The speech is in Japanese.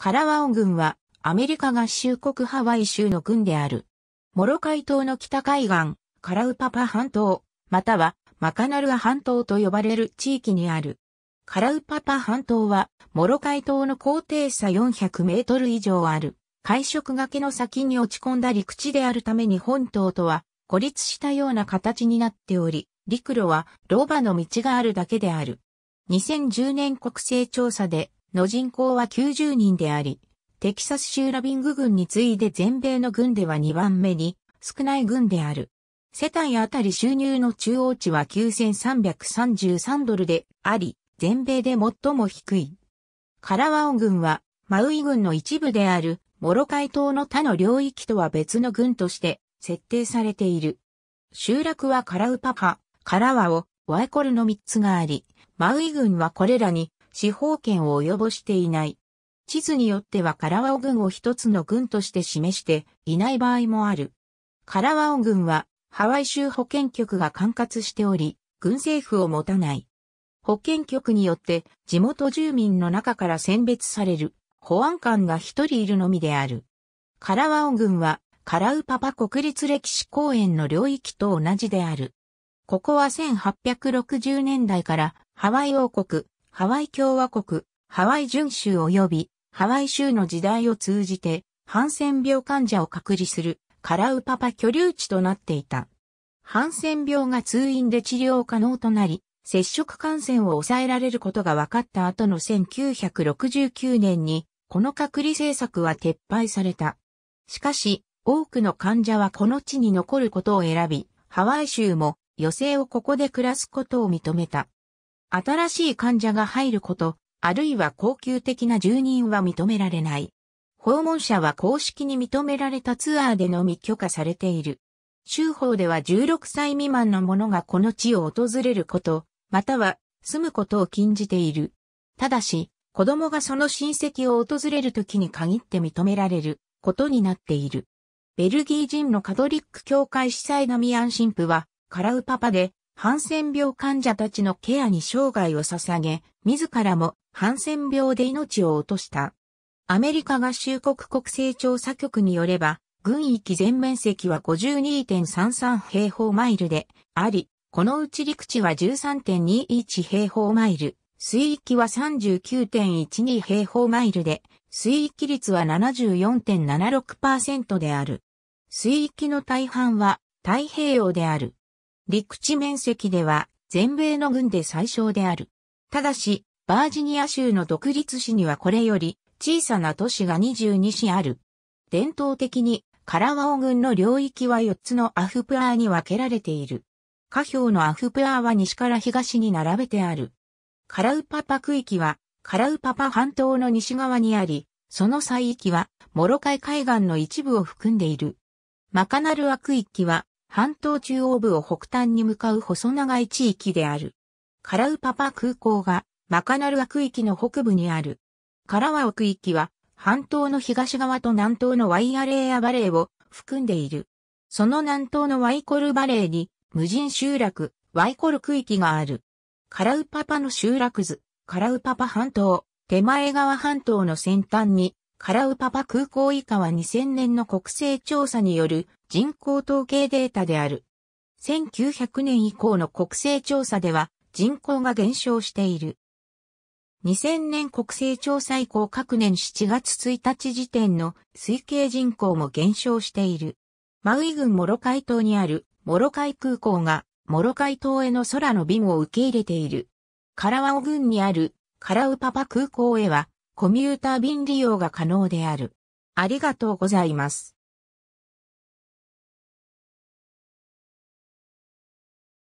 カラワオン軍はアメリカ合衆国ハワイ州の軍である。モロカイ島の北海岸、カラウパパ半島、またはマカナルア半島と呼ばれる地域にある。カラウパパ半島はモロカイ島の高低差400メートル以上ある。海食崖の先に落ち込んだ陸地であるために本島とは孤立したような形になっており、陸路は老婆の道があるだけである。2010年国勢調査での人口は90人であり、テキサス州ラビング軍に次いで全米の軍では2番目に少ない軍である。世帯あたり収入の中央値は9333ドルであり、全米で最も低い。カラワオ軍は、マウイ軍の一部である、モロカイ島の他の領域とは別の軍として設定されている。集落はカラウパパ、カラワオ、ワイコルの3つがあり、マウイ軍はこれらに司法権を及ぼしていない。地図によってはカラワオ軍を一つの軍として示していない場合もある。カラワオ軍はハワイ州保健局が管轄しており、軍政府を持たない。保健局によって地元住民の中から選別される保安官が一人いるのみである。カラワオ軍はカラウパパ国立歴史公園の領域と同じである。ここは1860年代からハワイ王国、ハワイ共和国、ハワイ巡州及びハワイ州の時代を通じて、ハンセン病患者を隔離するカラウパパ居留地となっていた。ハンセン病が通院で治療可能となり、接触感染を抑えられることが分かった後の1969年に、この隔離政策は撤廃された。しかし、多くの患者はこの地に残ることを選び、ハワイ州も余生をここで暮らすことを認めた。新しい患者が入ること、あるいは恒久的な住人は認められない。訪問者は公式に認められたツアーでのみ許可されている。州法では16歳未満の者がこの地を訪れること、または住むことを禁じている。ただし、子供がその親戚を訪れる時に限って認められることになっている。ベルギー人のカトリック教会司祭ダミアン神父は、カラウパパで、ハンセン病患者たちのケアに生涯を捧げ、自らもハンセン病で命を落とした。アメリカ合衆国国勢調査局によれば、軍域全面積は52.33平方マイルであり、このうち陸地は13.21平方マイル、水域は39.12平方マイルで、水域率は74.76%である。水域の大半は太平洋である。陸地面積では全米の軍で最小である。ただし、バージニア州の独立市にはこれより小さな都市が22市ある。伝統的にカラワオ軍の領域は4つのアフプアーに分けられている。下表のアフプアーは西から東に並べてある。カラウパパ区域はカラウパパ半島の西側にあり、その西域はモロカイ海岸の一部を含んでいる。マカナルア区域は半島中央部を北端に向かう細長い地域である。カラウパパ空港がマカナルア区域の北部にある。カラワオ区域は半島の東側と南東のワイアレーアバレーを含んでいる。その南東のワイコルバレーに無人集落、ワイコル区域がある。カラウパパの集落図、カラウパパ半島、手前側半島の先端にカラウパパ空港以下は2000年の国勢調査による人口統計データである。1900年以降の国勢調査では人口が減少している。2000年国勢調査以降各年7月1日時点の推計人口も減少している。マウイ郡モロカイ島にあるモロカイ空港がモロカイ島への空の便を受け入れている。カラワオ郡にあるカラウパパ空港へはコミューター便利用が可能である。ありがとうございます。